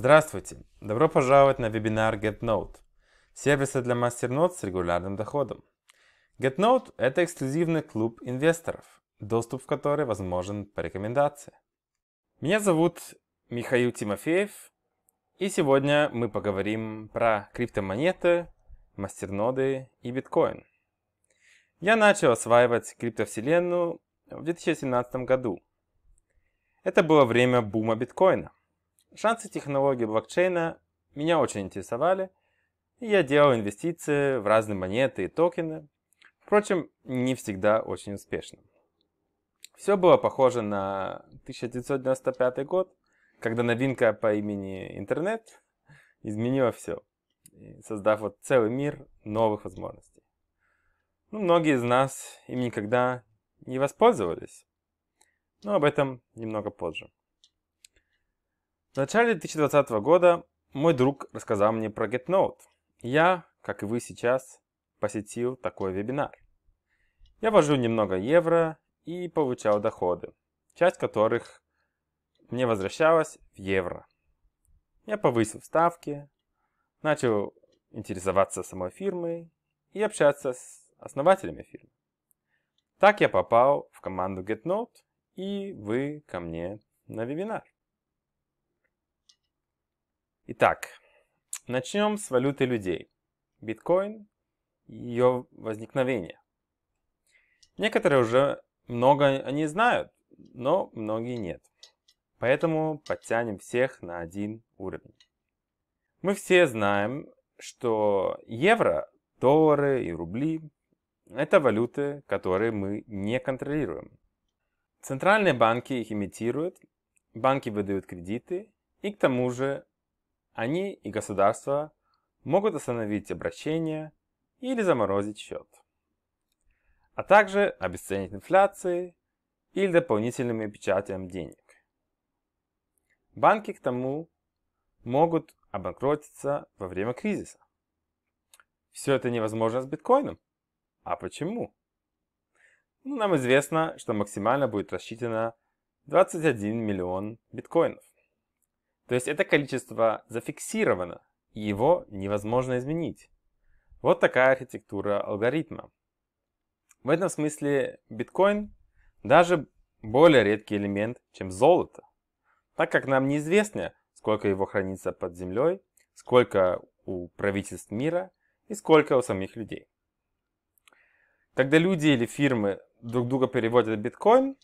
Здравствуйте! Добро пожаловать на вебинар GetNote, сервиса для мастернод с регулярным доходом. GetNote – это эксклюзивный клуб инвесторов, доступ в который возможен по рекомендации. Меня зовут Михаил Тимофеев, и сегодня мы поговорим про криптомонеты, мастерноды и биткоин. Я начал осваивать криптовселенную в 2017 году. Это было время бума биткоина – Шансы технологии блокчейна меня очень интересовали, и я делал инвестиции в разные монеты и токены, впрочем, не всегда очень успешно. Все было похоже на 1995 год, когда новинка по имени интернет изменила все, создав вот целый мир новых возможностей. Ну, многие из нас им никогда не воспользовались, но об этом немного позже. В начале 2020 года мой друг рассказал мне про GetNote. Я, как и вы сейчас, посетил такой вебинар. Я вожу немного евро и получал доходы, часть которых мне возвращалась в евро. Я повысил ставки, начал интересоваться самой фирмой и общаться с основателями фирмы. Так я попал в команду GetNote, и вы ко мне на вебинар. Итак, начнем с валюты людей. Биткоин и ее возникновение. Некоторые уже много они знают, но многие нет. Поэтому подтянем всех на один уровень. Мы все знаем, что евро, доллары и рубли – это валюты, которые мы не контролируем. Центральные банки их имитируют, банки выдают кредиты, и к тому же они и государство могут остановить обращение или заморозить счет, а также обесценить инфляцией или дополнительными печатями денег. Банки к тому могут обанкротиться во время кризиса. Все это невозможно с биткоином. А почему? Ну, нам известно, что максимально будет рассчитано 21 миллион биткоинов. То есть это количество зафиксировано, и его невозможно изменить. Вот такая архитектура алгоритма. В этом смысле биткоин даже более редкий элемент, чем золото, так как нам неизвестно, сколько его хранится под землей, сколько у правительств мира и сколько у самих людей. Когда люди или фирмы друг друга переводят биткоин,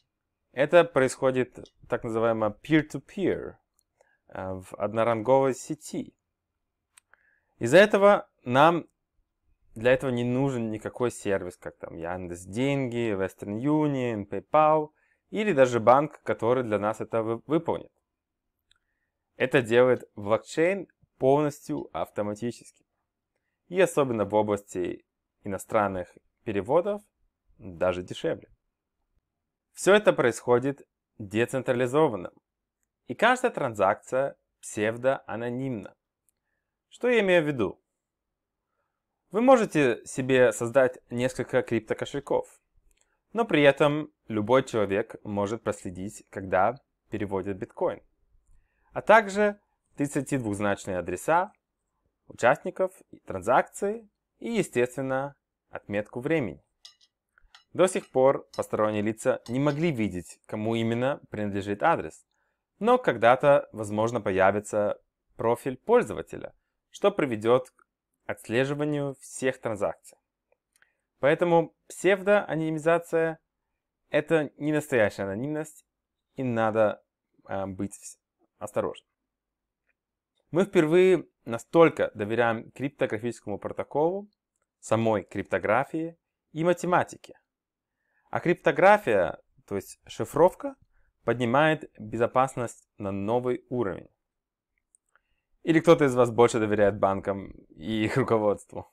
это происходит так называемо peer-to-peer, Э, в одноранговой сети. Из-за этого нам для этого не нужен никакой сервис, как там Яндекс Деньги, Western Union, PayPal или даже банк, который для нас это выполнит. Это делает блокчейн полностью автоматически. И особенно в области иностранных переводов даже дешевле. Все это происходит децентрализованным. И каждая транзакция псевдоанонимна. Что я имею в виду? Вы можете себе создать несколько криптокошельков, но при этом любой человек может проследить, когда переводят биткоин, а также 32-значные адреса участников, транзакции и, естественно, отметку времени. До сих пор посторонние лица не могли видеть, кому именно принадлежит адрес. Но когда-то, возможно, появится профиль пользователя, что приведет к отслеживанию всех транзакций. Поэтому псевдоанонимизация – это не настоящая анонимность, и надо э, быть осторожным. Мы впервые настолько доверяем криптографическому протоколу, самой криптографии и математике. А криптография, то есть шифровка, поднимает безопасность на новый уровень. Или кто-то из вас больше доверяет банкам и их руководству?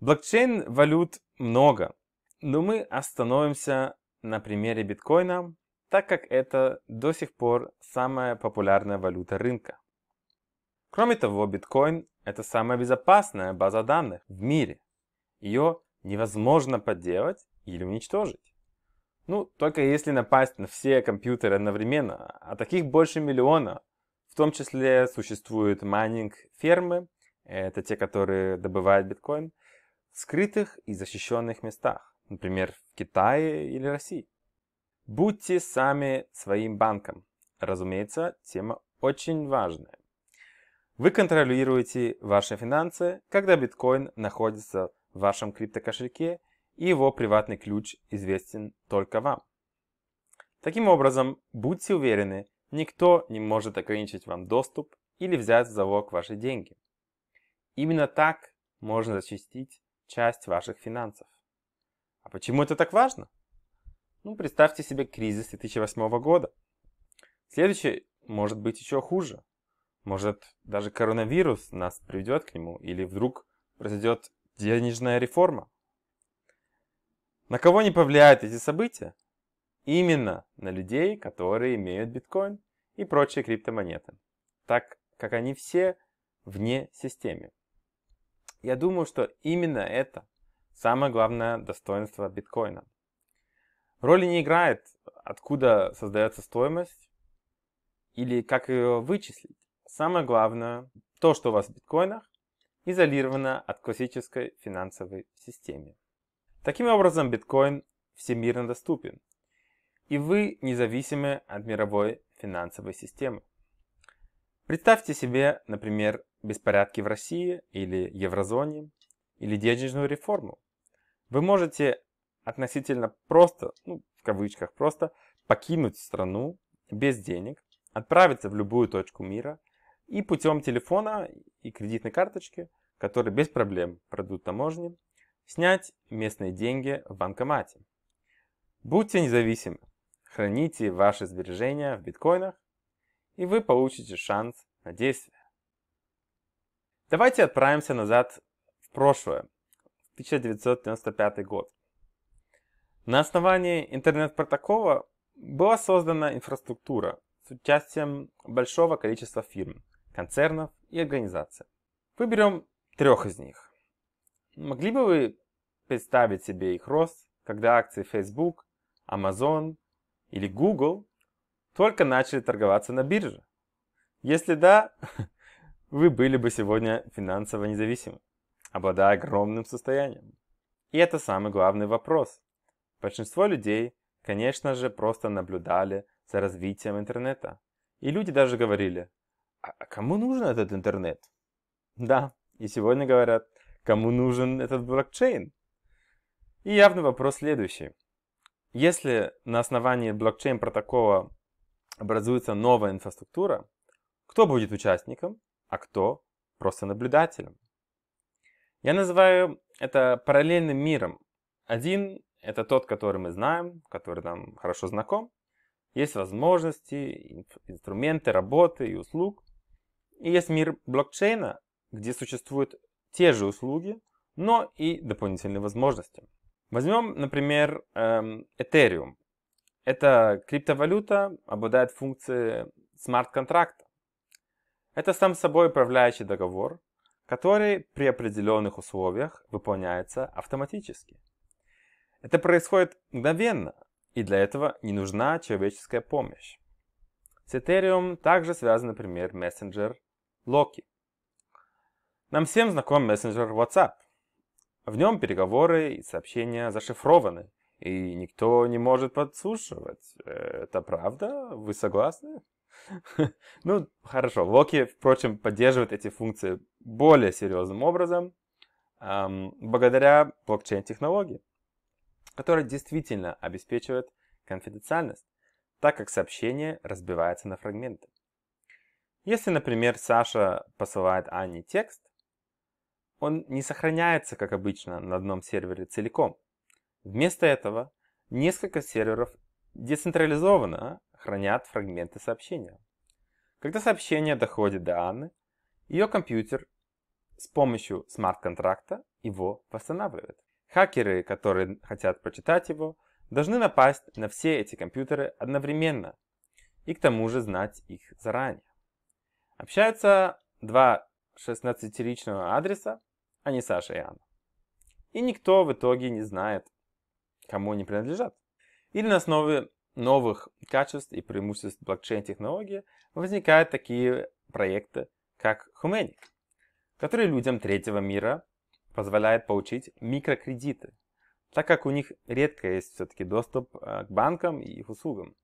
Блокчейн валют много, но мы остановимся на примере биткоина, так как это до сих пор самая популярная валюта рынка. Кроме того, биткоин – это самая безопасная база данных в мире. Ее невозможно подделать или уничтожить. Ну, только если напасть на все компьютеры одновременно, а таких больше миллиона. В том числе существуют майнинг-фермы, это те, которые добывают биткоин, в скрытых и защищенных местах, например, в Китае или России. Будьте сами своим банком. Разумеется, тема очень важная. Вы контролируете ваши финансы, когда биткоин находится в вашем криптокошельке и его приватный ключ известен только вам. Таким образом, будьте уверены, никто не может ограничить вам доступ или взять в залог ваши деньги. Именно так можно защитить часть ваших финансов. А почему это так важно? Ну, представьте себе кризис 2008 года. Следующий может быть еще хуже. Может, даже коронавирус нас приведет к нему, или вдруг произойдет денежная реформа. На кого не повлияют эти события? Именно на людей, которые имеют биткоин и прочие криптомонеты, так как они все вне системы. Я думаю, что именно это самое главное достоинство биткоина. Роли не играет, откуда создается стоимость или как ее вычислить. Самое главное, то, что у вас в биткоинах, изолировано от классической финансовой системы. Таким образом, биткоин всемирно доступен, и вы независимы от мировой финансовой системы. Представьте себе, например, беспорядки в России или еврозоне, или денежную реформу. Вы можете относительно просто, ну, в кавычках просто, покинуть страну без денег, отправиться в любую точку мира и путем телефона и кредитной карточки, которые без проблем пройдут таможни, снять местные деньги в банкомате. Будьте независимы, храните ваши сбережения в биткоинах, и вы получите шанс на действие. Давайте отправимся назад в прошлое, в 1995 год. На основании интернет-протокола была создана инфраструктура с участием большого количества фирм, концернов и организаций. Выберем трех из них. Могли бы вы представить себе их рост, когда акции Facebook, Amazon или Google только начали торговаться на бирже? Если да, вы были бы сегодня финансово независимы, обладая огромным состоянием. И это самый главный вопрос. Большинство людей, конечно же, просто наблюдали за развитием интернета. И люди даже говорили, а, а кому нужен этот интернет? Да, и сегодня говорят – Кому нужен этот блокчейн? И явный вопрос следующий. Если на основании блокчейн-протокола образуется новая инфраструктура, кто будет участником, а кто просто наблюдателем? Я называю это параллельным миром. Один – это тот, который мы знаем, который нам хорошо знаком. Есть возможности, инструменты работы и услуг. И есть мир блокчейна, где существует те же услуги, но и дополнительные возможности. Возьмем, например, эм, Ethereum. Эта криптовалюта обладает функцией смарт-контракта. Это сам собой управляющий договор, который при определенных условиях выполняется автоматически. Это происходит мгновенно, и для этого не нужна человеческая помощь. С Ethereum также связан, например, мессенджер Loki – нам всем знаком мессенджер WhatsApp. В нем переговоры и сообщения зашифрованы, и никто не может подслушивать. Это правда? Вы согласны? Ну, хорошо. Локи, впрочем, поддерживает эти функции более серьезным образом, благодаря блокчейн-технологии, которая действительно обеспечивает конфиденциальность, так как сообщение разбивается на фрагменты. Если, например, Саша посылает Ане текст, он не сохраняется, как обычно, на одном сервере целиком. Вместо этого несколько серверов децентрализованно хранят фрагменты сообщения. Когда сообщение доходит до Анны, ее компьютер с помощью смарт-контракта его восстанавливает. Хакеры, которые хотят прочитать его, должны напасть на все эти компьютеры одновременно и к тому же знать их заранее. Общаются два 16-ричного адреса а не Саша и Анна. И никто в итоге не знает, кому они принадлежат. Или на основе новых качеств и преимуществ блокчейн-технологии возникают такие проекты, как Хуменик, которые людям третьего мира позволяет получить микрокредиты, так как у них редко есть все-таки доступ э, к банкам и их услугам.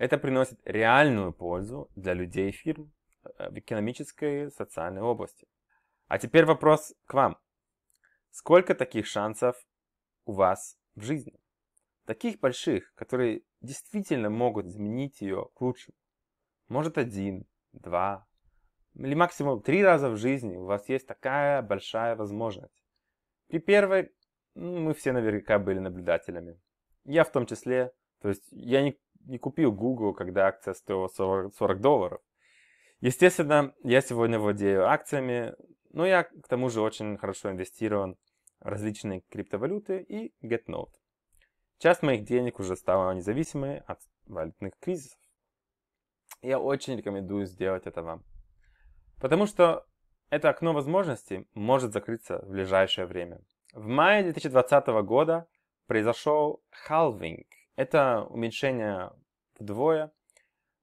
Это приносит реальную пользу для людей и фирм э, в экономической и социальной области. А теперь вопрос к вам. Сколько таких шансов у вас в жизни? Таких больших, которые действительно могут изменить ее к лучшему. Может один, два, или максимум три раза в жизни у вас есть такая большая возможность. При первой ну, мы все наверняка были наблюдателями. Я в том числе. То есть я не, не купил Google, когда акция стоила 40, 40 долларов. Естественно, я сегодня владею акциями, но я к тому же очень хорошо инвестирован в различные криптовалюты и GetNode. Часть моих денег уже стала независимой от валютных кризисов. Я очень рекомендую сделать это вам. Потому что это окно возможностей может закрыться в ближайшее время. В мае 2020 года произошел халвинг. Это уменьшение вдвое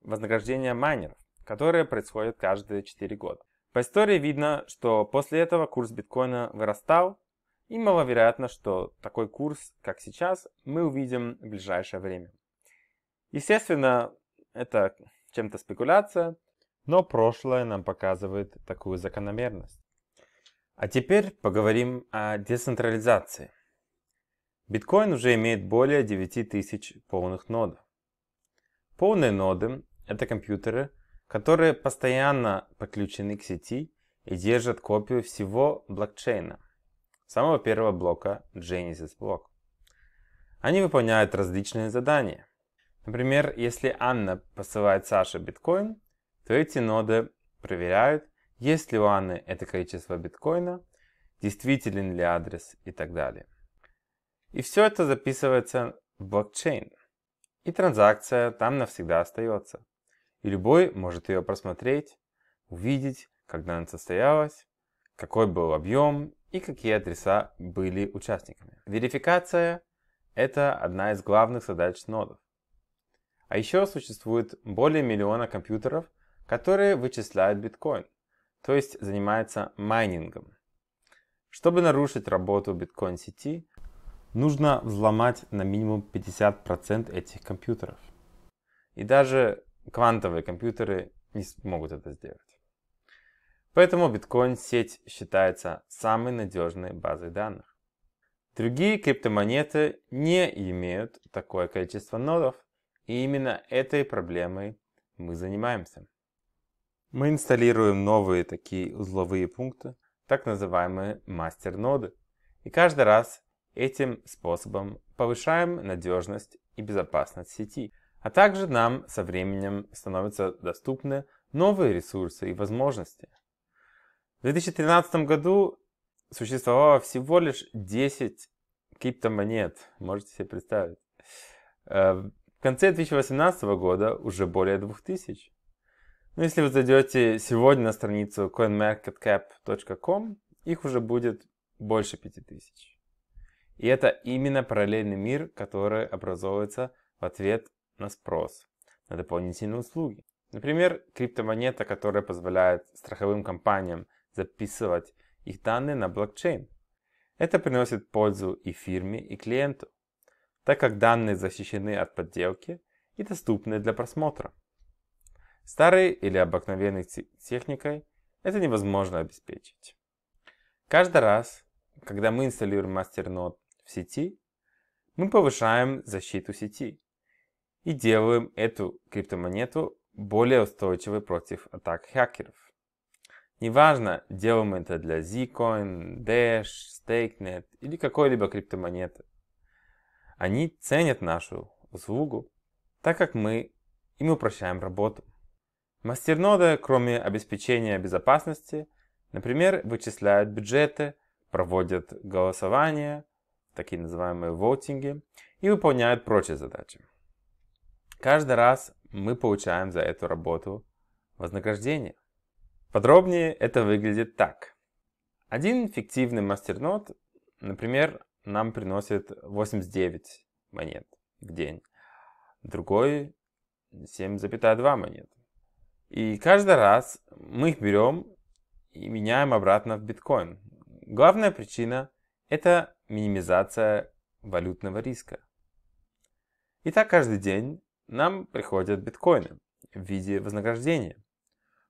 вознаграждения майнеров, которое происходит каждые 4 года. По истории видно, что после этого курс биткоина вырастал, и маловероятно, что такой курс, как сейчас, мы увидим в ближайшее время. Естественно, это чем-то спекуляция, но прошлое нам показывает такую закономерность. А теперь поговорим о децентрализации. Биткоин уже имеет более 9000 полных нодов. Полные ноды – это компьютеры – которые постоянно подключены к сети и держат копию всего блокчейна, самого первого блока Genesis блок. Они выполняют различные задания. Например, если Анна посылает Саше биткоин, то эти ноды проверяют, есть ли у Анны это количество биткоина, действителен ли адрес и так далее. И все это записывается в блокчейн. И транзакция там навсегда остается и любой может ее просмотреть, увидеть, когда она состоялась, какой был объем и какие адреса были участниками. Верификация – это одна из главных задач нодов. А еще существует более миллиона компьютеров, которые вычисляют биткоин, то есть занимаются майнингом. Чтобы нарушить работу биткоин-сети, нужно взломать на минимум 50% этих компьютеров. И даже квантовые компьютеры не смогут это сделать. Поэтому биткоин-сеть считается самой надежной базой данных. Другие криптомонеты не имеют такое количество нодов, и именно этой проблемой мы занимаемся. Мы инсталируем новые такие узловые пункты, так называемые мастер-ноды, и каждый раз этим способом повышаем надежность и безопасность сети. А также нам со временем становятся доступны новые ресурсы и возможности. В 2013 году существовало всего лишь 10 криптомонет. Можете себе представить. Э, в конце 2018 года уже более 2000. Но ну, если вы зайдете сегодня на страницу coinmarketcap.com, их уже будет больше 5000. И это именно параллельный мир, который образовывается в ответ на спрос на дополнительные услуги. Например, криптомонета, которая позволяет страховым компаниям записывать их данные на блокчейн. Это приносит пользу и фирме, и клиенту, так как данные защищены от подделки и доступны для просмотра. Старой или обыкновенной техникой это невозможно обеспечить. Каждый раз, когда мы инсталируем мастернод в сети, мы повышаем защиту сети и делаем эту криптомонету более устойчивой против атак хакеров. Неважно, делаем это для Zcoin, Dash, StakeNet или какой-либо криптомонеты. Они ценят нашу услугу, так как мы им упрощаем работу. Мастерноды, кроме обеспечения безопасности, например, вычисляют бюджеты, проводят голосования, такие называемые вотинги, и выполняют прочие задачи. Каждый раз мы получаем за эту работу вознаграждение. Подробнее это выглядит так. Один фиктивный мастернот, например, нам приносит 89 монет в день, другой 7,2 монет. И каждый раз мы их берем и меняем обратно в биткоин. Главная причина – это минимизация валютного риска. И так каждый день нам приходят биткоины в виде вознаграждения,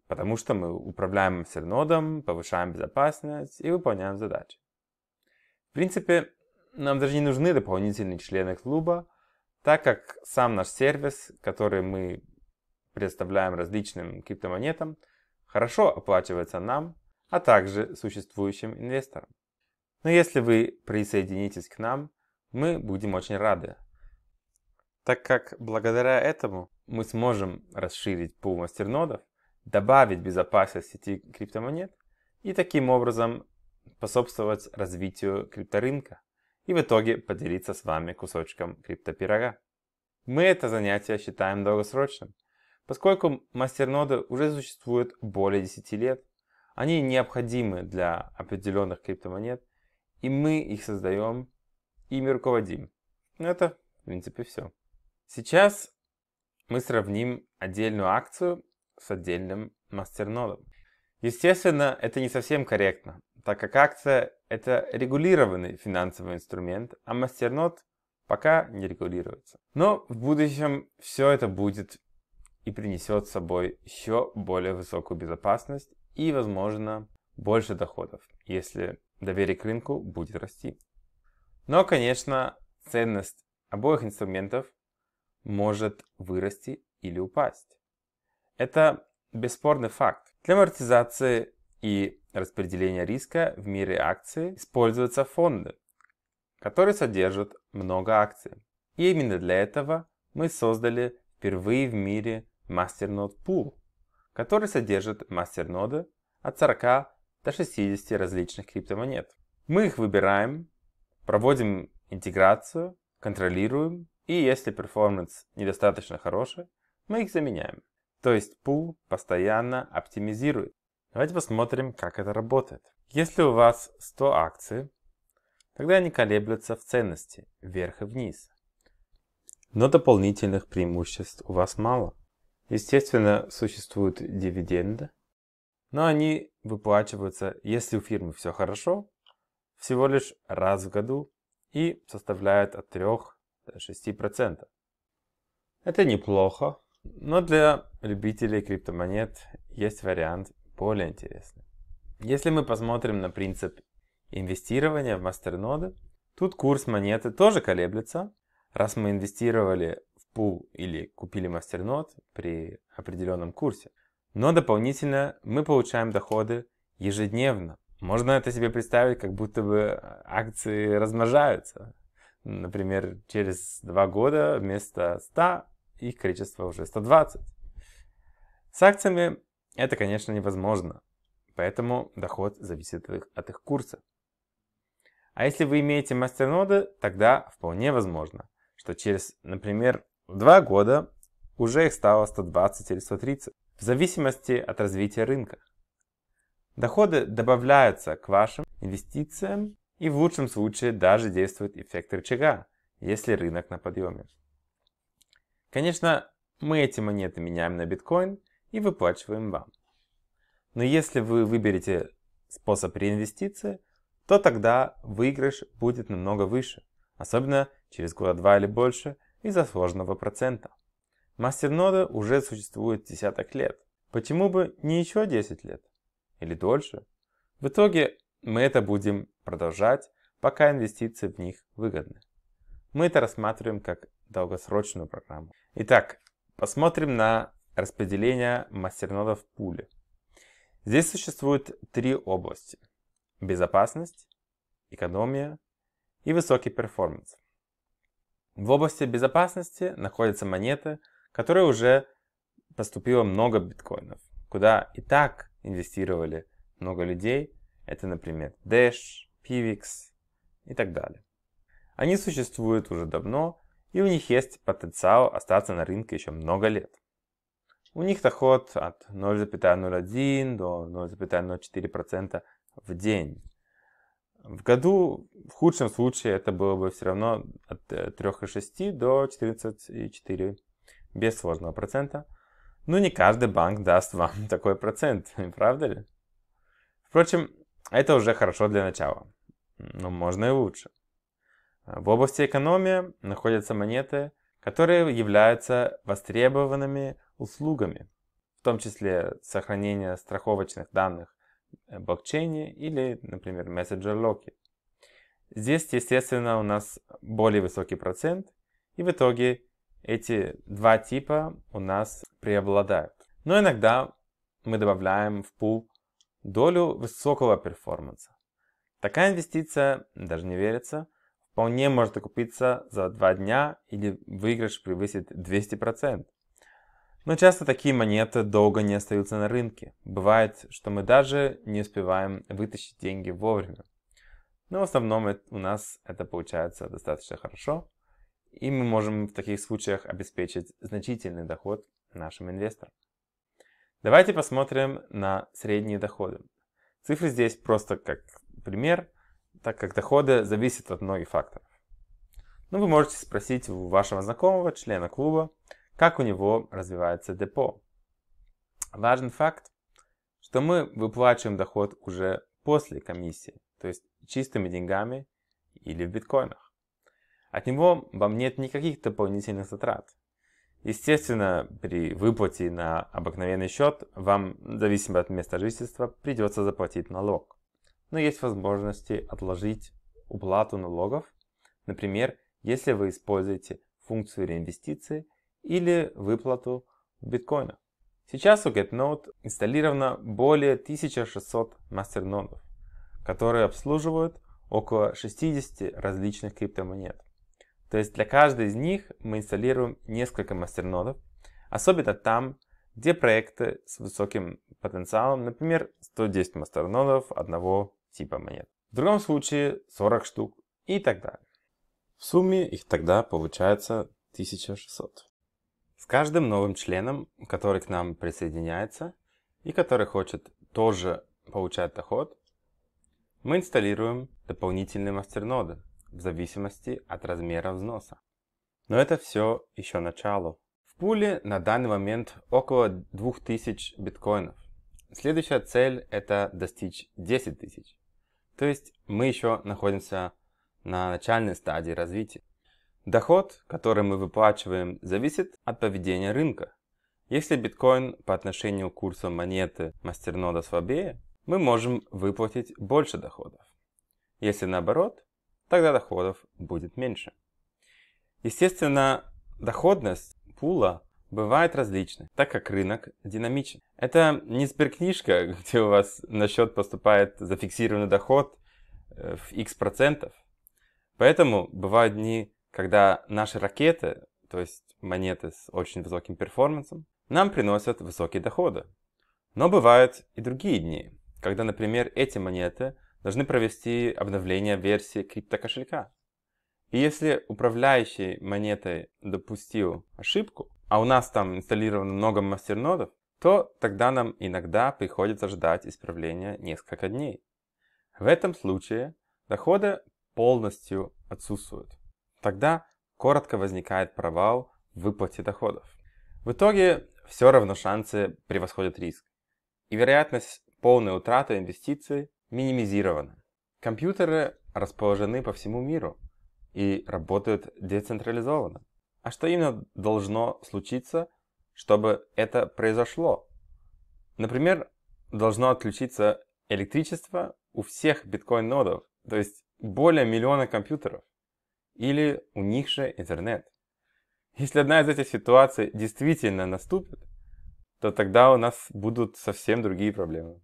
потому что мы управляем сернодом, повышаем безопасность и выполняем задачи. В принципе, нам даже не нужны дополнительные члены клуба, так как сам наш сервис, который мы предоставляем различным криптомонетам, хорошо оплачивается нам, а также существующим инвесторам. Но если вы присоединитесь к нам, мы будем очень рады, так как благодаря этому мы сможем расширить пул мастернодов, добавить безопасность сети криптомонет и таким образом способствовать развитию крипторынка и в итоге поделиться с вами кусочком криптопирога. Мы это занятие считаем долгосрочным, поскольку мастерноды уже существуют более 10 лет, они необходимы для определенных криптомонет, и мы их создаем, ими руководим. Ну, это, в принципе, все. Сейчас мы сравним отдельную акцию с отдельным мастернодом. Естественно, это не совсем корректно, так как акция – это регулированный финансовый инструмент, а мастернод пока не регулируется. Но в будущем все это будет и принесет с собой еще более высокую безопасность и, возможно, больше доходов, если доверие к рынку будет расти. Но, конечно, ценность обоих инструментов может вырасти или упасть. Это бесспорный факт. Для амортизации и распределения риска в мире акций используются фонды, которые содержат много акций. И именно для этого мы создали впервые в мире мастернод Pool, который содержит мастерноды от 40 до 60 различных криптомонет. Мы их выбираем, проводим интеграцию, контролируем и если перформанс недостаточно хороший, мы их заменяем. То есть пул постоянно оптимизирует. Давайте посмотрим, как это работает. Если у вас 100 акций, тогда они колеблются в ценности вверх и вниз. Но дополнительных преимуществ у вас мало. Естественно, существуют дивиденды, но они выплачиваются, если у фирмы все хорошо, всего лишь раз в году и составляют от 3 6%. Это неплохо, но для любителей криптомонет есть вариант более интересный. Если мы посмотрим на принцип инвестирования в мастерноды, тут курс монеты тоже колеблется. Раз мы инвестировали в пул или купили мастернод при определенном курсе. Но дополнительно мы получаем доходы ежедневно. Можно это себе представить, как будто бы акции размножаются. Например, через два года вместо 100 их количество уже 120. С акциями это, конечно, невозможно, поэтому доход зависит от их, от их курса. А если вы имеете мастерноды, тогда вполне возможно, что через, например, два года уже их стало 120 или 130, в зависимости от развития рынка. Доходы добавляются к вашим инвестициям и в лучшем случае даже действует эффект рычага, если рынок на подъеме. Конечно, мы эти монеты меняем на биткоин и выплачиваем вам. Но если вы выберете способ реинвестиции, то тогда выигрыш будет намного выше, особенно через года-два или больше из-за сложного процента. Мастерноды уже существуют десяток лет. Почему бы не еще 10 лет? Или дольше? В итоге мы это будем продолжать, пока инвестиции в них выгодны. Мы это рассматриваем как долгосрочную программу. Итак, посмотрим на распределение мастернодов пуле. Здесь существуют три области. Безопасность, экономия и высокий перформанс. В области безопасности находятся монеты, которые уже поступило много биткоинов, куда и так инвестировали много людей, это, например, Dash, Pivx и так далее. Они существуют уже давно, и у них есть потенциал остаться на рынке еще много лет. У них доход от 0,01 до 0,04% в день. В году в худшем случае это было бы все равно от 3,6 э, до 14,4 без сложного процента. Но не каждый банк даст вам такой процент, правда ли? Впрочем, это уже хорошо для начала, но можно и лучше. В области экономии находятся монеты, которые являются востребованными услугами, в том числе сохранение страховочных данных в э, блокчейне или, например, мессенджер Локи. Здесь, естественно, у нас более высокий процент, и в итоге эти два типа у нас преобладают. Но иногда мы добавляем в пул долю высокого перформанса. Такая инвестиция, даже не верится, вполне может окупиться за два дня или выигрыш превысит 200%. Но часто такие монеты долго не остаются на рынке. Бывает, что мы даже не успеваем вытащить деньги вовремя. Но в основном у нас это получается достаточно хорошо, и мы можем в таких случаях обеспечить значительный доход нашим инвесторам. Давайте посмотрим на средние доходы. Цифры здесь просто как пример, так как доходы зависят от многих факторов. Но ну, вы можете спросить у вашего знакомого, члена клуба, как у него развивается депо. Важен факт, что мы выплачиваем доход уже после комиссии, то есть чистыми деньгами или в биткоинах. От него вам нет никаких дополнительных затрат. Естественно, при выплате на обыкновенный счет вам, зависимо от места жительства, придется заплатить налог. Но есть возможности отложить уплату налогов, например, если вы используете функцию реинвестиции или выплату биткоина. Сейчас у GetNode инсталлировано более 1600 мастернодов, которые обслуживают около 60 различных криптомонет. То есть для каждой из них мы инсталируем несколько мастернодов, особенно там, где проекты с высоким потенциалом, например, 110 мастернодов одного типа монет. В другом случае 40 штук и так далее. В сумме их тогда получается 1600. С каждым новым членом, который к нам присоединяется и который хочет тоже получать доход, мы инсталируем дополнительные мастерноды, в зависимости от размера взноса. Но это все еще начало. В пуле на данный момент около 2000 биткоинов. Следующая цель это достичь 10 тысяч. То есть мы еще находимся на начальной стадии развития. Доход, который мы выплачиваем, зависит от поведения рынка. Если биткоин по отношению к курсу монеты мастернода слабее, мы можем выплатить больше доходов. Если наоборот, тогда доходов будет меньше. Естественно, доходность пула бывает различной, так как рынок динамичен. Это не сберкнижка, где у вас на счет поступает зафиксированный доход э, в x процентов. Поэтому бывают дни, когда наши ракеты, то есть монеты с очень высоким перформансом, нам приносят высокие доходы. Но бывают и другие дни, когда, например, эти монеты должны провести обновление версии криптокошелька. И если управляющий монетой допустил ошибку, а у нас там инсталлировано много мастернодов, то тогда нам иногда приходится ждать исправления несколько дней. В этом случае доходы полностью отсутствуют. Тогда коротко возникает провал в выплате доходов. В итоге все равно шансы превосходят риск. И вероятность полной утраты инвестиций минимизирована. Компьютеры расположены по всему миру и работают децентрализованно. А что именно должно случиться, чтобы это произошло? Например, должно отключиться электричество у всех биткоин-нодов, то есть более миллиона компьютеров, или у них же интернет. Если одна из этих ситуаций действительно наступит, то тогда у нас будут совсем другие проблемы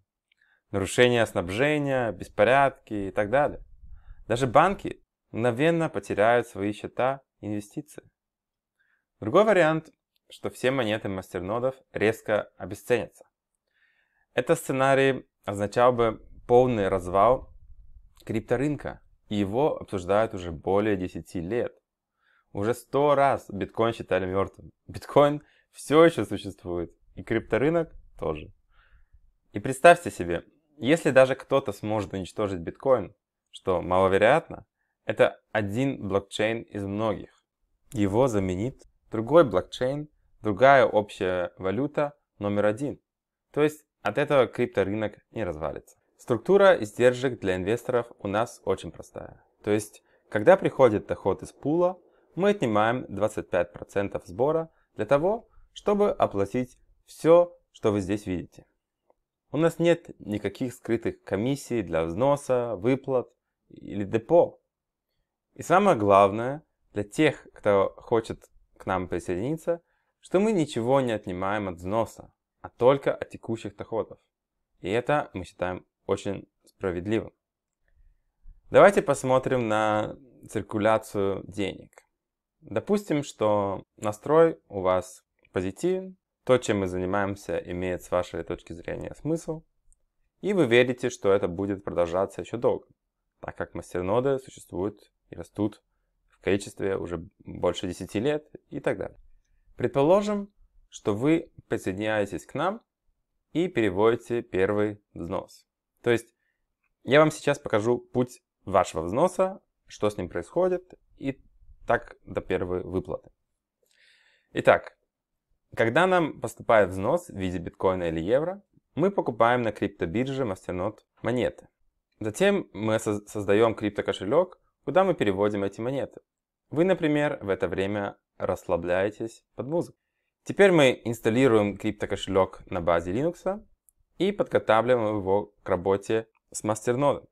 нарушения снабжения, беспорядки и так далее. Даже банки мгновенно потеряют свои счета инвестиции. Другой вариант, что все монеты мастернодов резко обесценятся. Этот сценарий означал бы полный развал крипторынка, и его обсуждают уже более 10 лет. Уже сто раз биткоин считали мертвым. Биткоин все еще существует, и крипторынок тоже. И представьте себе, если даже кто-то сможет уничтожить биткоин, что маловероятно, это один блокчейн из многих. Его заменит другой блокчейн, другая общая валюта номер один. То есть от этого крипторынок не развалится. Структура издержек для инвесторов у нас очень простая. То есть, когда приходит доход из пула, мы отнимаем 25% сбора для того, чтобы оплатить все, что вы здесь видите. У нас нет никаких скрытых комиссий для взноса, выплат или депо. И самое главное, для тех, кто хочет к нам присоединиться, что мы ничего не отнимаем от взноса, а только от текущих доходов. И это мы считаем очень справедливым. Давайте посмотрим на циркуляцию денег. Допустим, что настрой у вас позитивен, то, чем мы занимаемся, имеет с вашей точки зрения смысл, и вы верите, что это будет продолжаться еще долго, так как мастерноды существуют и растут в количестве уже больше 10 лет и так далее. Предположим, что вы присоединяетесь к нам и переводите первый взнос. То есть я вам сейчас покажу путь вашего взноса, что с ним происходит и так до первой выплаты. Итак, когда нам поступает взнос в виде биткоина или евро, мы покупаем на криптобирже мастернод монеты. Затем мы создаем криптокошелек, куда мы переводим эти монеты. Вы, например, в это время расслабляетесь под музыку. Теперь мы инсталируем криптокошелек на базе Linux и подготавливаем его к работе с мастернодом.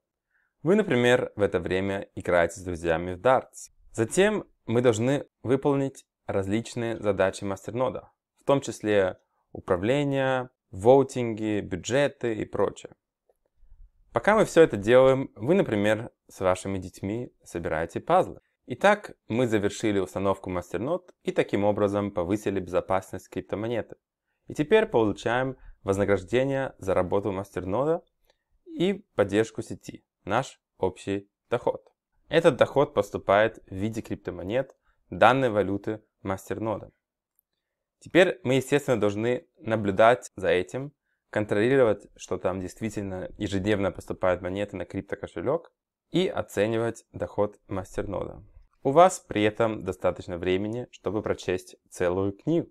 Вы, например, в это время играете с друзьями в дартс. Затем мы должны выполнить различные задачи мастернода том числе управление, воутинги, бюджеты и прочее. Пока мы все это делаем, вы, например, с вашими детьми собираете пазлы. Итак, мы завершили установку мастернод и таким образом повысили безопасность криптомонеты. И теперь получаем вознаграждение за работу мастернода и поддержку сети, наш общий доход. Этот доход поступает в виде криптомонет данной валюты мастернода. Теперь мы, естественно, должны наблюдать за этим, контролировать, что там действительно ежедневно поступают монеты на криптокошелек и оценивать доход мастернода. У вас при этом достаточно времени, чтобы прочесть целую книгу.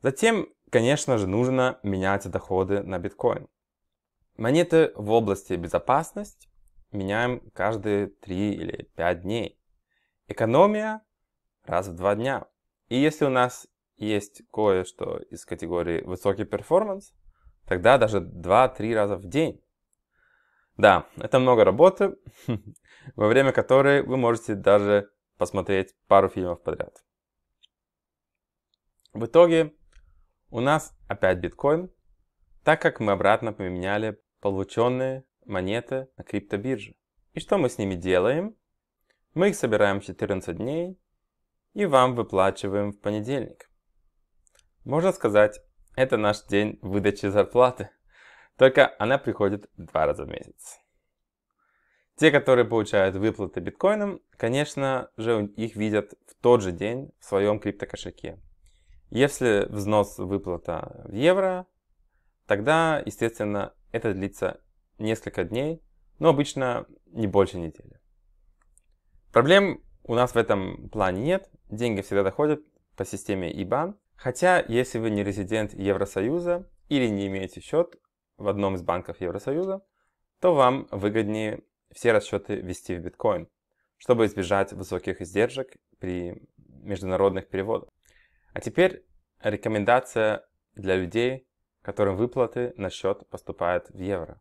Затем, конечно же, нужно менять доходы на биткоин. Монеты в области безопасность меняем каждые 3 или 5 дней. Экономия раз в 2 дня. И если у нас есть кое-что из категории высокий перформанс, тогда даже 2-3 раза в день. Да, это много работы, во время которой вы можете даже посмотреть пару фильмов подряд. В итоге у нас опять биткоин, так как мы обратно поменяли полученные монеты на криптобирже. И что мы с ними делаем? Мы их собираем 14 дней и вам выплачиваем в понедельник. Можно сказать, это наш день выдачи зарплаты, только она приходит два раза в месяц. Те, которые получают выплаты биткоином, конечно же, их видят в тот же день в своем криптокошельке. Если взнос выплата в евро, тогда, естественно, это длится несколько дней, но обычно не больше недели. Проблем у нас в этом плане нет. Деньги всегда доходят по системе IBAN, Хотя, если вы не резидент Евросоюза или не имеете счет в одном из банков Евросоюза, то вам выгоднее все расчеты вести в биткоин, чтобы избежать высоких издержек при международных переводах. А теперь рекомендация для людей, которым выплаты на счет поступают в евро.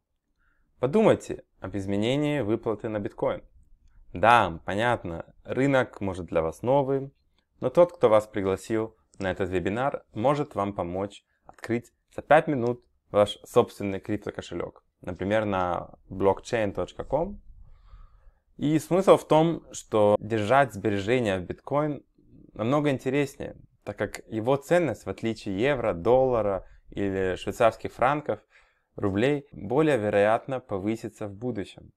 Подумайте об изменении выплаты на биткоин. Да, понятно, рынок может для вас новый, но тот, кто вас пригласил на этот вебинар может вам помочь открыть за 5 минут ваш собственный криптокошелек, например, на blockchain.com. И смысл в том, что держать сбережения в биткоин намного интереснее, так как его ценность, в отличие евро, доллара или швейцарских франков, рублей, более вероятно повысится в будущем,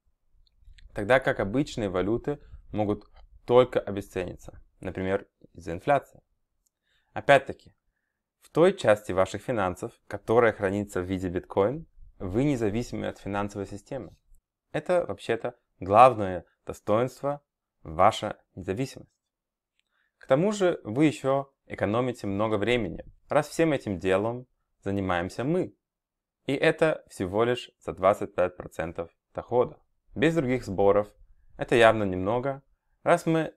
тогда как обычные валюты могут только обесцениться, например, из-за инфляции. Опять-таки, в той части ваших финансов, которая хранится в виде биткоин, вы независимы от финансовой системы. Это вообще-то главное достоинство – ваша независимость. К тому же вы еще экономите много времени, раз всем этим делом занимаемся мы. И это всего лишь за 25% дохода. Без других сборов это явно немного, раз мы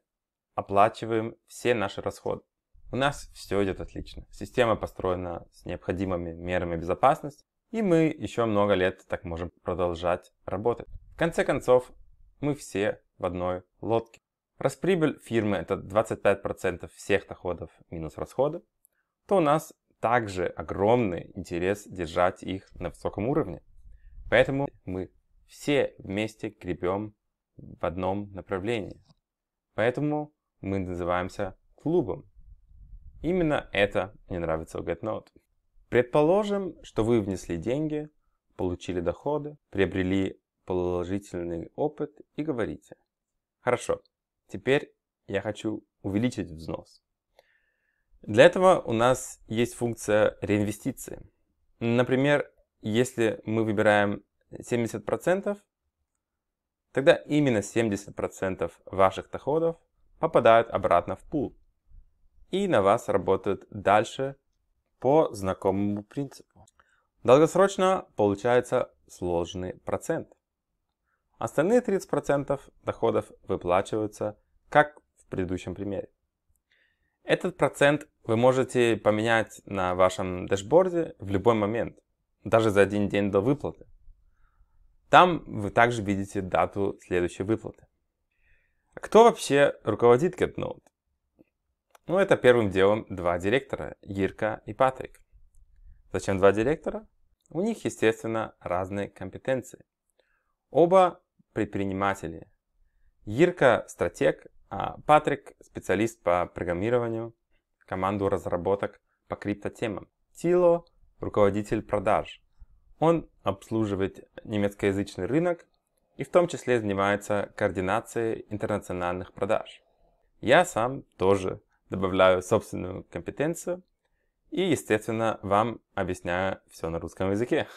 оплачиваем все наши расходы. У нас все идет отлично. Система построена с необходимыми мерами безопасности, и мы еще много лет так можем продолжать работать. В конце концов, мы все в одной лодке. Расприбыль фирмы это 25% всех доходов минус расходы, то у нас также огромный интерес держать их на высоком уровне. Поэтому мы все вместе гребем в одном направлении. Поэтому мы называемся клубом. Именно это не нравится в GetNote. Предположим, что вы внесли деньги, получили доходы, приобрели положительный опыт и говорите. Хорошо, теперь я хочу увеличить взнос. Для этого у нас есть функция реинвестиции. Например, если мы выбираем 70%, тогда именно 70% ваших доходов попадают обратно в пул и на вас работают дальше по знакомому принципу. Долгосрочно получается сложный процент. Остальные 30% доходов выплачиваются, как в предыдущем примере. Этот процент вы можете поменять на вашем дашборде в любой момент, даже за один день до выплаты. Там вы также видите дату следующей выплаты. Кто вообще руководит GetNote? Ну, это первым делом два директора, Ирка и Патрик. Зачем два директора? У них, естественно, разные компетенции. Оба предприниматели. Ирка – стратег, а Патрик – специалист по программированию, команду разработок по криптотемам. Тило – руководитель продаж. Он обслуживает немецкоязычный рынок и в том числе занимается координацией интернациональных продаж. Я сам тоже добавляю собственную компетенцию и, естественно, вам объясняю все на русском языке.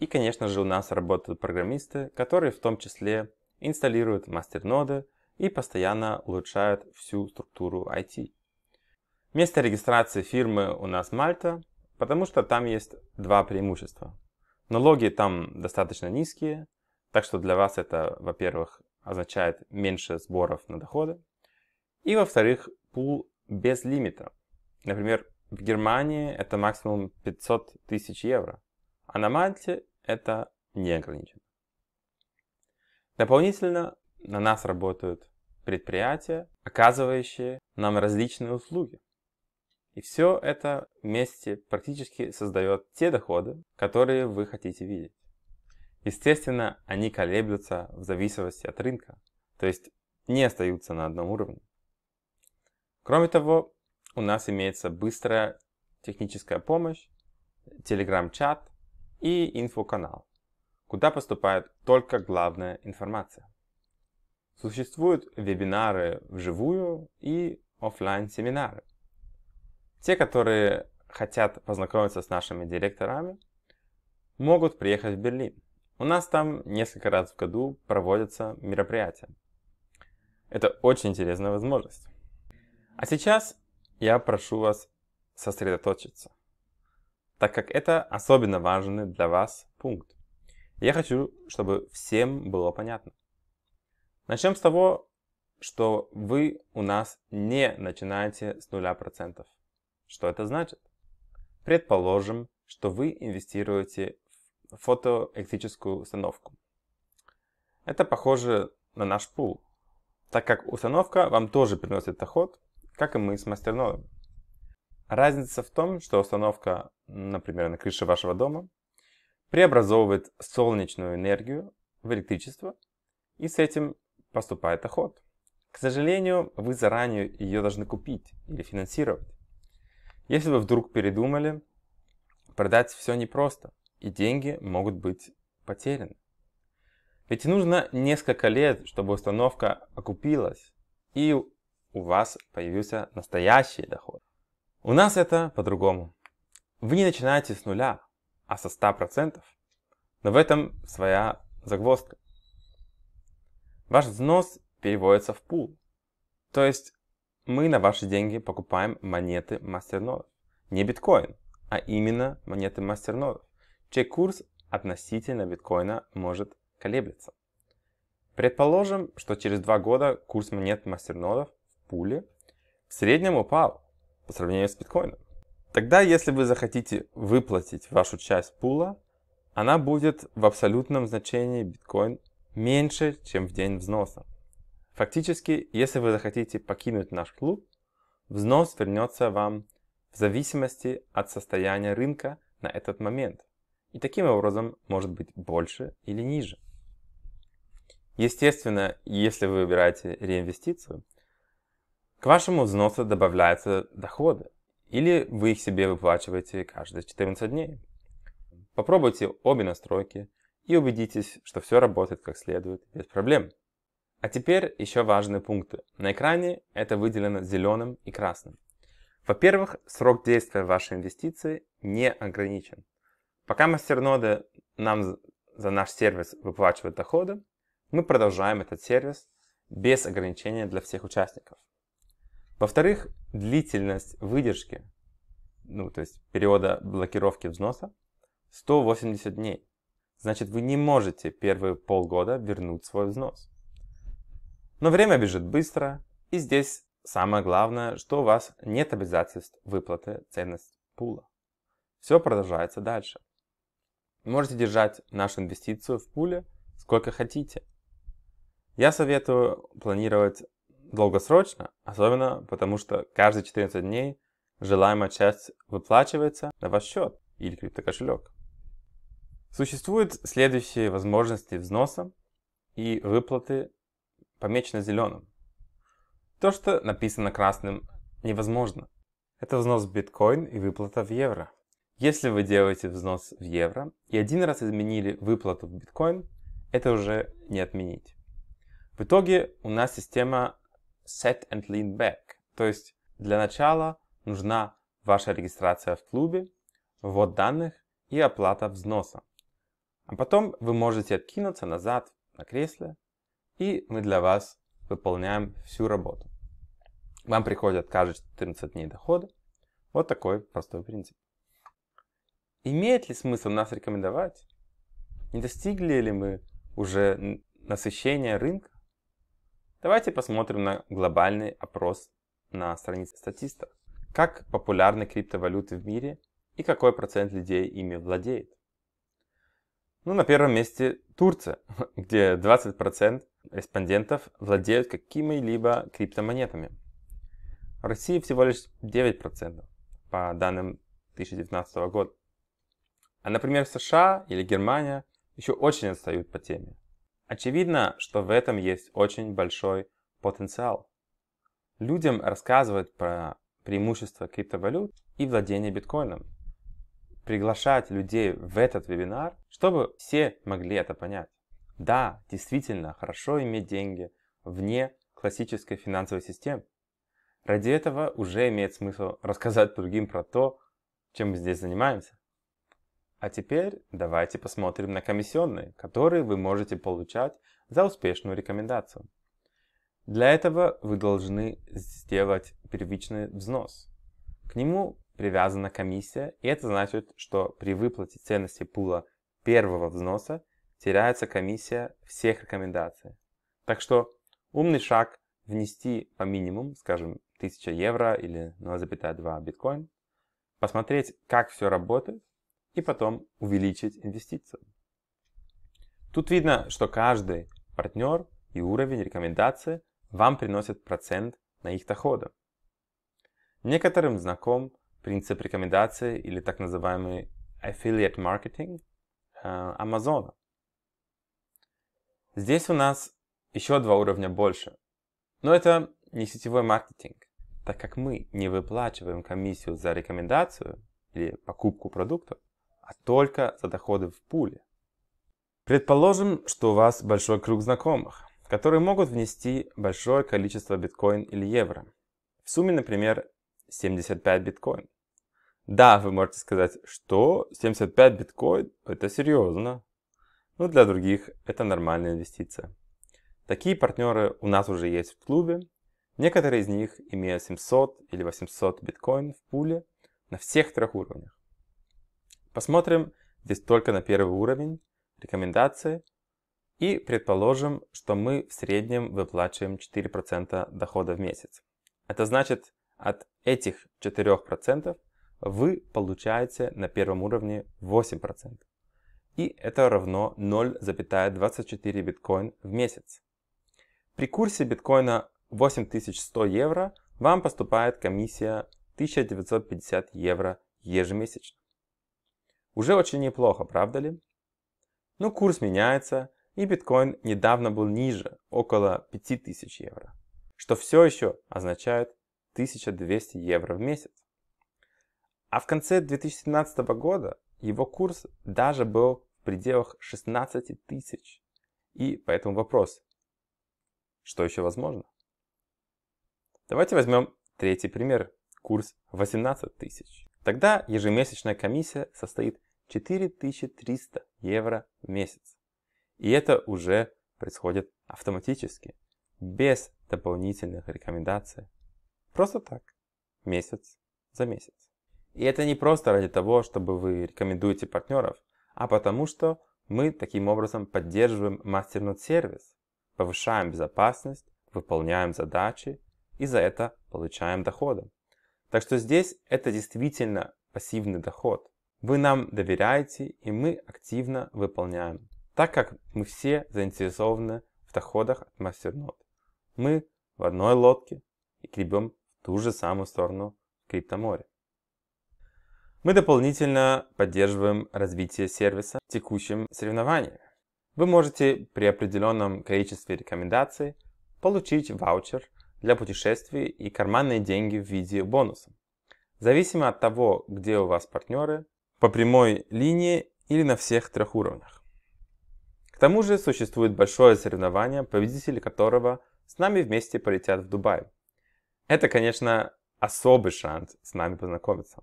И, конечно же, у нас работают программисты, которые в том числе инсталируют мастерноды и постоянно улучшают всю структуру IT. Место регистрации фирмы у нас Мальта, потому что там есть два преимущества. Налоги там достаточно низкие, так что для вас это, во-первых, означает меньше сборов на доходы, и во-вторых, пул без лимита. Например, в Германии это максимум 500 тысяч евро, а на Мальте это не ограничено. Дополнительно на нас работают предприятия, оказывающие нам различные услуги. И все это вместе практически создает те доходы, которые вы хотите видеть. Естественно, они колеблются в зависимости от рынка, то есть не остаются на одном уровне. Кроме того, у нас имеется быстрая техническая помощь, телеграм-чат и инфоканал, куда поступает только главная информация. Существуют вебинары вживую и офлайн семинары Те, которые хотят познакомиться с нашими директорами, могут приехать в Берлин. У нас там несколько раз в году проводятся мероприятия. Это очень интересная возможность. А сейчас я прошу вас сосредоточиться, так как это особенно важный для вас пункт. Я хочу, чтобы всем было понятно. Начнем с того, что вы у нас не начинаете с нуля процентов. Что это значит? Предположим, что вы инвестируете в фотоэлектрическую установку. Это похоже на наш пул, так как установка вам тоже приносит доход, как и мы с мастернодом. Разница в том, что установка, например, на крыше вашего дома, преобразовывает солнечную энергию в электричество, и с этим поступает доход. К сожалению, вы заранее ее должны купить или финансировать. Если вы вдруг передумали, продать все непросто, и деньги могут быть потеряны. Ведь нужно несколько лет, чтобы установка окупилась, и у вас появился настоящий доход. У нас это по-другому. Вы не начинаете с нуля, а со 100%. Но в этом своя загвоздка. Ваш взнос переводится в пул. То есть мы на ваши деньги покупаем монеты мастернодов. Не биткоин, а именно монеты мастернодов, чей курс относительно биткоина может колеблется. Предположим, что через два года курс монет мастернодов пуле в среднем упал по сравнению с биткоином. Тогда, если вы захотите выплатить вашу часть пула, она будет в абсолютном значении биткоин меньше, чем в день взноса. Фактически, если вы захотите покинуть наш клуб, взнос вернется вам в зависимости от состояния рынка на этот момент. И таким образом может быть больше или ниже. Естественно, если вы выбираете реинвестицию, к вашему взносу добавляются доходы, или вы их себе выплачиваете каждые 14 дней. Попробуйте обе настройки и убедитесь, что все работает как следует, без проблем. А теперь еще важные пункты. На экране это выделено зеленым и красным. Во-первых, срок действия вашей инвестиции не ограничен. Пока мастерноды нам за наш сервис выплачивают доходы, мы продолжаем этот сервис без ограничения для всех участников. Во-вторых, длительность выдержки, ну, то есть периода блокировки взноса, 180 дней. Значит, вы не можете первые полгода вернуть свой взнос. Но время бежит быстро, и здесь самое главное, что у вас нет обязательств выплаты ценности пула. Все продолжается дальше. Можете держать нашу инвестицию в пуле сколько хотите. Я советую планировать долгосрочно, особенно потому что каждые 14 дней желаемая часть выплачивается на ваш счет или криптокошелек. Существуют следующие возможности взноса и выплаты, помечены зеленым. То, что написано красным, невозможно. Это взнос в биткоин и выплата в евро. Если вы делаете взнос в евро и один раз изменили выплату в биткоин, это уже не отменить. В итоге у нас система set and lean back. То есть для начала нужна ваша регистрация в клубе, ввод данных и оплата взноса. А потом вы можете откинуться назад на кресле, и мы для вас выполняем всю работу. Вам приходят каждые 14 дней дохода. Вот такой простой принцип. Имеет ли смысл нас рекомендовать? Не достигли ли мы уже насыщения рынка? Давайте посмотрим на глобальный опрос на странице статистов. Как популярны криптовалюты в мире и какой процент людей ими владеет? Ну, на первом месте Турция, где 20% респондентов владеют какими-либо криптомонетами. В России всего лишь 9%, по данным 2019 года. А, например, США или Германия еще очень отстают по теме. Очевидно, что в этом есть очень большой потенциал. Людям рассказывать про преимущества криптовалют и владение биткоином. Приглашать людей в этот вебинар, чтобы все могли это понять. Да, действительно, хорошо иметь деньги вне классической финансовой системы. Ради этого уже имеет смысл рассказать другим про то, чем мы здесь занимаемся. А теперь давайте посмотрим на комиссионные, которые вы можете получать за успешную рекомендацию. Для этого вы должны сделать первичный взнос. К нему привязана комиссия, и это значит, что при выплате ценности пула первого взноса теряется комиссия всех рекомендаций. Так что умный шаг внести по минимум, скажем, 1000 евро или 0,2 биткоин, посмотреть, как все работает, и потом увеличить инвестиции. Тут видно, что каждый партнер и уровень рекомендации вам приносит процент на их доходы. Некоторым знаком принцип рекомендации или так называемый affiliate marketing Амазона. Э, Здесь у нас еще два уровня больше. Но это не сетевой маркетинг, так как мы не выплачиваем комиссию за рекомендацию или покупку продуктов, а только за доходы в пуле. Предположим, что у вас большой круг знакомых, которые могут внести большое количество биткоин или евро. В сумме, например, 75 биткоин. Да, вы можете сказать, что 75 биткоин – это серьезно. Но для других это нормальная инвестиция. Такие партнеры у нас уже есть в клубе. Некоторые из них имеют 700 или 800 биткоин в пуле на всех трех уровнях. Посмотрим здесь только на первый уровень, рекомендации. И предположим, что мы в среднем выплачиваем 4% дохода в месяц. Это значит, от этих 4% вы получаете на первом уровне 8%. И это равно 0,24 биткоин в месяц. При курсе биткоина 8100 евро вам поступает комиссия 1950 евро ежемесячно. Уже очень неплохо, правда ли? Но курс меняется, и биткоин недавно был ниже, около 5000 евро, что все еще означает 1200 евро в месяц. А в конце 2017 года его курс даже был в пределах 16 тысяч. И поэтому вопрос, что еще возможно? Давайте возьмем третий пример, курс 18 тысяч. Тогда ежемесячная комиссия состоит 4300 евро в месяц. И это уже происходит автоматически, без дополнительных рекомендаций. Просто так, месяц за месяц. И это не просто ради того, чтобы вы рекомендуете партнеров, а потому что мы таким образом поддерживаем мастернод-сервис, повышаем безопасность, выполняем задачи и за это получаем доходы. Так что здесь это действительно пассивный доход. Вы нам доверяете, и мы активно выполняем, так как мы все заинтересованы в доходах от мастернод. Мы в одной лодке и гребем в ту же самую сторону криптоморя. Мы дополнительно поддерживаем развитие сервиса в текущем соревновании. Вы можете при определенном количестве рекомендаций получить ваучер для путешествий и карманные деньги в виде бонуса. Зависимо от того, где у вас партнеры, по прямой линии или на всех трех уровнях. К тому же существует большое соревнование, победители которого с нами вместе полетят в Дубай. Это, конечно, особый шанс с нами познакомиться.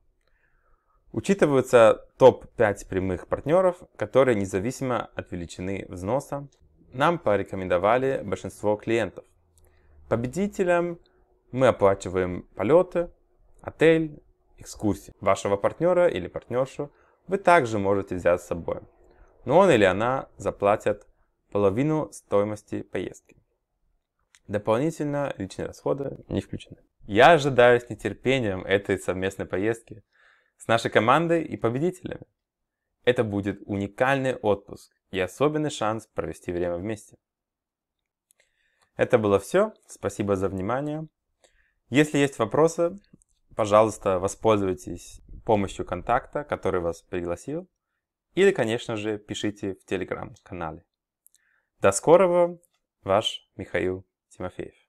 Учитываются топ-5 прямых партнеров, которые независимо от величины взноса нам порекомендовали большинство клиентов победителям мы оплачиваем полеты, отель, экскурсии вашего партнера или партнершу вы также можете взять с собой. Но он или она заплатят половину стоимости поездки. Дополнительно личные расходы не включены. Я ожидаю с нетерпением этой совместной поездки с нашей командой и победителями. Это будет уникальный отпуск и особенный шанс провести время вместе. Это было все. Спасибо за внимание. Если есть вопросы, пожалуйста, воспользуйтесь помощью контакта, который вас пригласил. Или, конечно же, пишите в телеграм-канале. До скорого, ваш Михаил Тимофеев.